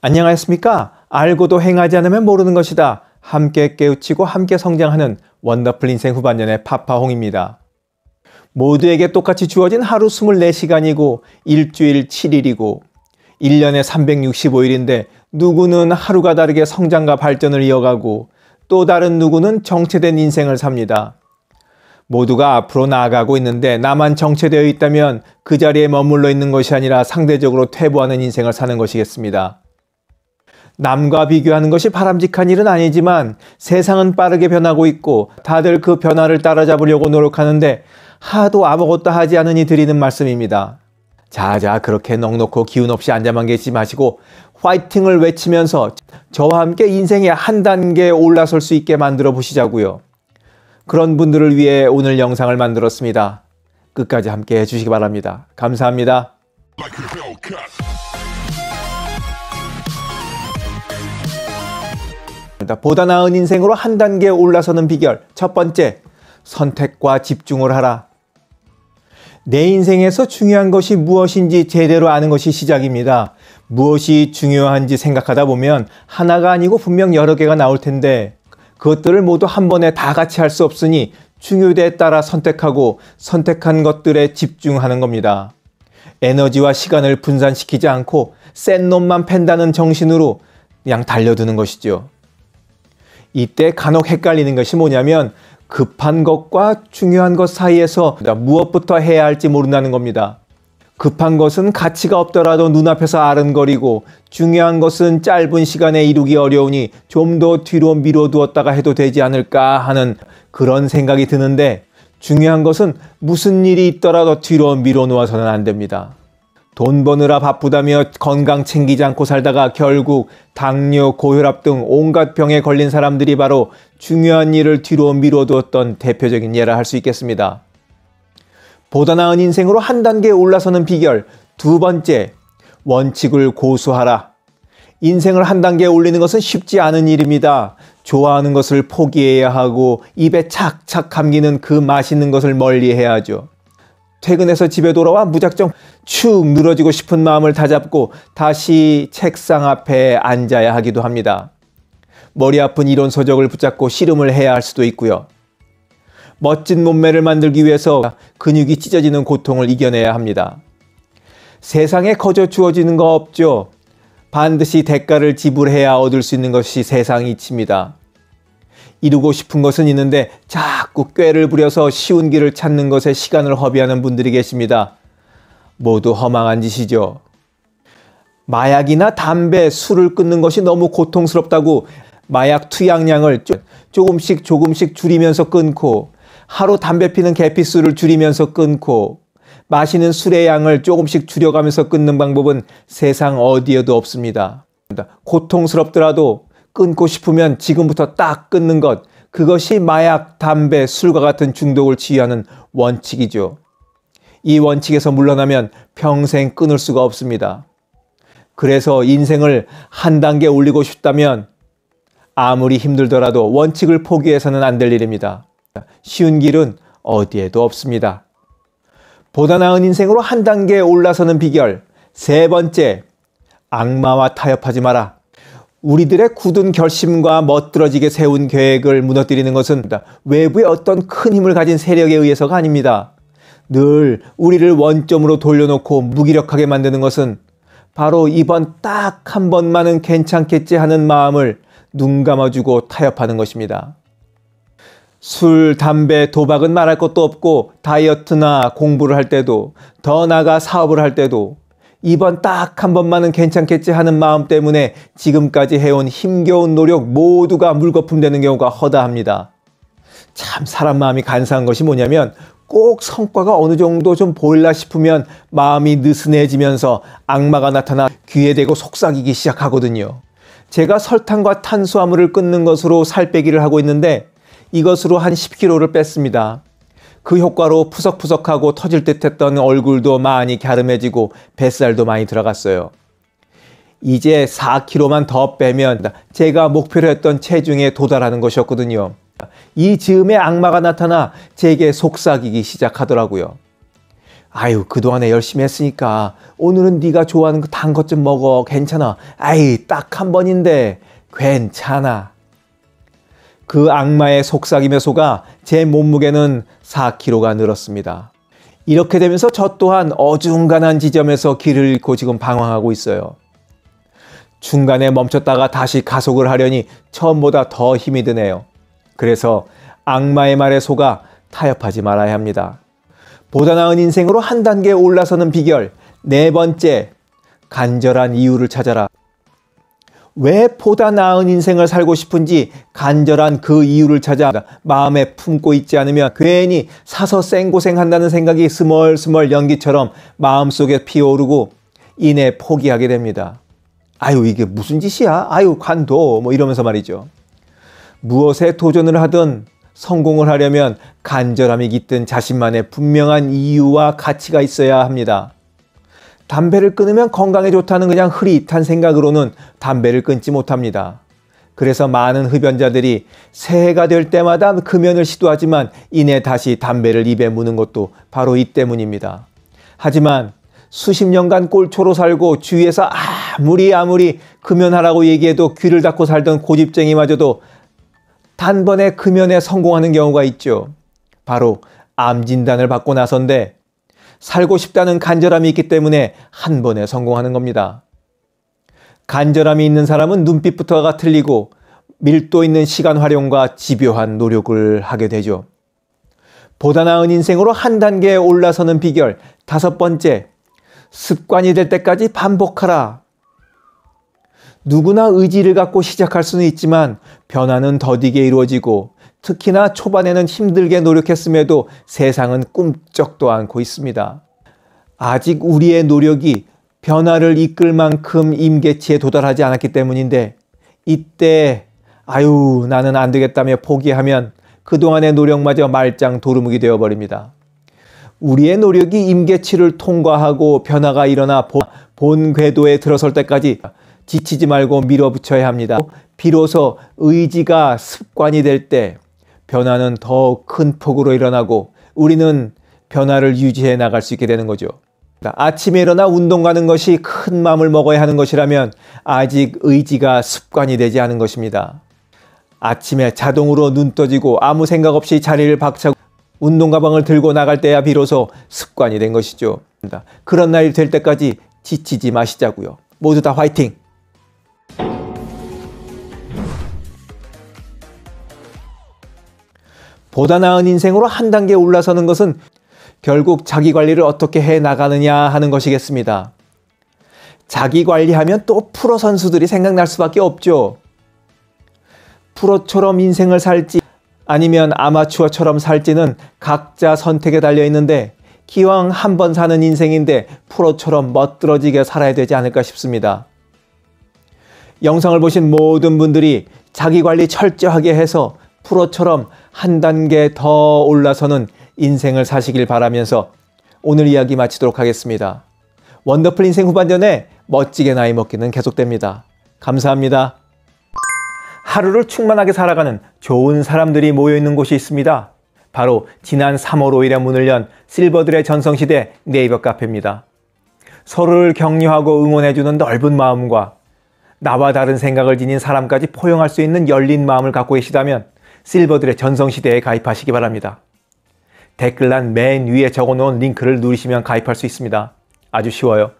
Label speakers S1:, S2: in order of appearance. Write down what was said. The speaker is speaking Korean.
S1: 안녕하십니까? 알고도 행하지 않으면 모르는 것이다. 함께 깨우치고 함께 성장하는 원더풀 인생 후반년의 파파홍입니다. 모두에게 똑같이 주어진 하루 24시간이고 일주일 7일이고 1년에 365일인데 누구는 하루가 다르게 성장과 발전을 이어가고 또 다른 누구는 정체된 인생을 삽니다. 모두가 앞으로 나아가고 있는데 나만 정체되어 있다면 그 자리에 머물러 있는 것이 아니라 상대적으로 퇴보하는 인생을 사는 것이겠습니다. 남과 비교하는 것이 바람직한 일은 아니지만 세상은 빠르게 변하고 있고 다들 그 변화를 따라잡으려고 노력하는데 하도 아무것도 하지 않으니 드리는 말씀입니다. 자자 그렇게 넉넉고 기운 없이 앉아만 계시지 마시고 화이팅을 외치면서 저와 함께 인생의 한 단계 올라설 수 있게 만들어 보시자고요. 그런 분들을 위해 오늘 영상을 만들었습니다. 끝까지 함께 해주시기 바랍니다. 감사합니다. 합다 보다 나은 인생으로 한 단계 올라서는 비결. 첫 번째, 선택과 집중을 하라. 내 인생에서 중요한 것이 무엇인지 제대로 아는 것이 시작입니다. 무엇이 중요한지 생각하다 보면 하나가 아니고 분명 여러 개가 나올 텐데 그것들을 모두 한 번에 다 같이 할 수 없으니 중요대에 따라 선택하고 선택한 것들에 집중하는 겁니다. 에너지와 시간을 분산시키지 않고 센 놈만 팬다는 정신으로 그냥 달려드는 것이죠. 이때 간혹 헷갈리는 것이 뭐냐면 급한 것과 중요한 것 사이에서 무엇부터 해야 할지 모른다는 겁니다. 급한 것은 가치가 없더라도 눈앞에서 아른거리고 중요한 것은 짧은 시간에 이루기 어려우니 좀 더 뒤로 미뤄두었다가 해도 되지 않을까 하는 그런 생각이 드는데 중요한 것은 무슨 일이 있더라도 뒤로 미뤄놓아서는 안 됩니다. 돈 버느라 바쁘다며 건강 챙기지 않고 살다가 결국 당뇨, 고혈압 등 온갖 병에 걸린 사람들이 바로 중요한 일을 뒤로 미뤄두었던 대표적인 예라 할 수 있겠습니다. 보다 나은 인생으로 한 단계 올라서는 비결 두 번째, 원칙을 고수하라. 인생을 한 단계 올리는 것은 쉽지 않은 일입니다. 좋아하는 것을 포기해야 하고 입에 착착 감기는 그 맛있는 것을 멀리해야죠. 퇴근해서 집에 돌아와 무작정 축 늘어지고 싶은 마음을 다잡고 다시 책상 앞에 앉아야 하기도 합니다. 머리 아픈 이론 서적을 붙잡고 씨름을 해야 할 수도 있고요. 멋진 몸매를 만들기 위해서 근육이 찢어지는 고통을 이겨내야 합니다. 세상에 거저 주어지는 거 없죠. 반드시 대가를 지불해야 얻을 수 있는 것이 세상 이치입니다. 이루고 싶은 것은 있는데 잘 자꾸 꾀를 부려서 쉬운 길을 찾는 것에 시간을 허비하는 분들이 계십니다. 모두 허망한 짓이죠. 마약이나 담배, 술을 끊는 것이 너무 고통스럽다고 마약 투약량을 조금씩 조금씩 줄이면서 끊고 하루 담배 피는 개피수를 줄이면서 끊고 마시는 술의 양을 조금씩 줄여가면서 끊는 방법은 세상 어디에도 없습니다. 고통스럽더라도 끊고 싶으면 지금부터 딱 끊는 것, 그것이 마약, 담배, 술과 같은 중독을 지휘하는 원칙이죠. 이 원칙에서 물러나면 평생 끊을 수가 없습니다. 그래서 인생을 한 단계 올리고 싶다면 아무리 힘들더라도 원칙을 포기해서는 안 될 일입니다. 쉬운 길은 어디에도 없습니다. 보다 나은 인생으로 한 단계 올라서는 비결. 세 번째, 악마와 타협하지 마라. 우리들의 굳은 결심과 멋들어지게 세운 계획을 무너뜨리는 것은 외부의 어떤 큰 힘을 가진 세력에 의해서가 아닙니다. 늘 우리를 원점으로 돌려놓고 무기력하게 만드는 것은 바로 이번 딱 한 번만은 괜찮겠지 하는 마음을 눈 감아주고 타협하는 것입니다. 술, 담배, 도박은 말할 것도 없고 다이어트나 공부를 할 때도 더 나아가 사업을 할 때도 이번 딱 한 번만은 괜찮겠지 하는 마음 때문에 지금까지 해온 힘겨운 노력 모두가 물거품되는 경우가 허다합니다. 참 사람 마음이 간사한 것이 뭐냐면 꼭 성과가 어느 정도 좀 보일라 싶으면 마음이 느슨해지면서 악마가 나타나 귀에 대고 속삭이기 시작하거든요. 제가 설탕과 탄수화물을 끊는 것으로 살 빼기를 하고 있는데 이것으로 한 10kg를 뺐습니다. 그 효과로 푸석푸석하고 터질 듯했던 얼굴도 많이 갸름해지고 뱃살도 많이 들어갔어요. 이제 4kg만 더 빼면 제가 목표로 했던 체중에 도달하는 것이었거든요. 이 즈음에 악마가 나타나 제게 속삭이기 시작하더라고요. 아유 그동안에 열심히 했으니까 오늘은 네가 좋아하는 단 것 좀 먹어 괜찮아 아이 딱 한 번인데 괜찮아 그 악마의 속삭임에 속아 제 몸무게는 4kg가 늘었습니다. 이렇게 되면서 저 또한 어중간한 지점에서 길을 잃고 지금 방황하고 있어요. 중간에 멈췄다가 다시 가속을 하려니 처음보다 더 힘이 드네요. 그래서 악마의 말에 속아 타협하지 말아야 합니다. 보다 나은 인생으로 한 단계 올라서는 비결, 네 번째, 간절한 이유를 찾아라. 왜 보다 나은 인생을 살고 싶은지 간절한 그 이유를 찾아 마음에 품고 있지 않으면 괜히 사서 쌩고생한다는 생각이 스멀스멀 연기처럼 마음속에 피어오르고 이내 포기하게 됩니다. 아유 이게 무슨 짓이야? 아유 관둬 뭐 이러면서 말이죠. 무엇에 도전을 하든 성공을 하려면 간절함이 깃든 자신만의 분명한 이유와 가치가 있어야 합니다. 담배를 끊으면 건강에 좋다는 그냥 흐릿한 생각으로는 담배를 끊지 못합니다. 그래서 많은 흡연자들이 새해가 될 때마다 금연을 시도하지만 이내 다시 담배를 입에 무는 것도 바로 이 때문입니다. 하지만 수십 년간 꼴초로 살고 주위에서 아무리 아무리 금연하라고 얘기해도 귀를 닫고 살던 고집쟁이마저도 단번에 금연에 성공하는 경우가 있죠. 바로 암 진단을 받고 나선데 살고 싶다는 간절함이 있기 때문에 한 번에 성공하는 겁니다. 간절함이 있는 사람은 눈빛부터가 틀리고 밀도 있는 시간 활용과 집요한 노력을 하게 되죠. 보다 나은 인생으로 한단계 올라서는 비결 다섯 번째, 습관이 될 때까지 반복하라. 누구나 의지를 갖고 시작할 수는 있지만 변화는 더디게 이루어지고 특히나 초반에는 힘들게 노력했음에도 세상은 꿈쩍도 않고 있습니다. 아직 우리의 노력이 변화를 이끌 만큼 임계치에 도달하지 않았기 때문인데 이때 아유 나는 안 되겠다며 포기하면 그동안의 노력마저 말짱 도루묵이 되어버립니다. 우리의 노력이 임계치를 통과하고 변화가 일어나 본 궤도에 들어설 때까지 지치지 말고 밀어붙여야 합니다. 비로소 의지가 습관이 될때 변화는 더 큰 폭으로 일어나고 우리는 변화를 유지해 나갈 수 있게 되는 거죠. 그러니까 아침에 일어나 운동 가는 것이 큰 마음을 먹어야 하는 것이라면 아직 의지가 습관이 되지 않은 것입니다. 아침에 자동으로 눈 떠지고 아무 생각 없이 자리를 박차고 운동 가방을 들고 나갈 때야 비로소 습관이 된 것이죠. 그러니까 그런 날이 될 때까지 지치지 마시자고요. 모두 다 화이팅! 보다 나은 인생으로 한 단계 올라서는 것은 결국 자기 관리를 어떻게 해 나가느냐 하는 것이겠습니다. 자기 관리하면 또 프로 선수들이 생각날 수밖에 없죠. 프로처럼 인생을 살지 아니면 아마추어처럼 살지는 각자 선택에 달려 있는데 기왕 한 번 사는 인생인데 프로처럼 멋들어지게 살아야 되지 않을까 싶습니다. 영상을 보신 모든 분들이 자기 관리 철저하게 해서 프로처럼 한 단계 더 올라서는 인생을 사시길 바라면서 오늘 이야기 마치도록 하겠습니다. 원더풀 인생 후반전에 멋지게 나이 먹기는 계속됩니다. 감사합니다. 하루를 충만하게 살아가는 좋은 사람들이 모여있는 곳이 있습니다. 바로 지난 3월 5일에 문을 연 실버들의 전성시대 네이버 카페입니다. 서로를 격려하고 응원해주는 넓은 마음과 나와 다른 생각을 지닌 사람까지 포용할 수 있는 열린 마음을 갖고 계시다면 실버들의 전성시대에 가입하시기 바랍니다. 댓글란 맨 위에 적어놓은 링크를 누르시면 가입할 수 있습니다. 아주 쉬워요.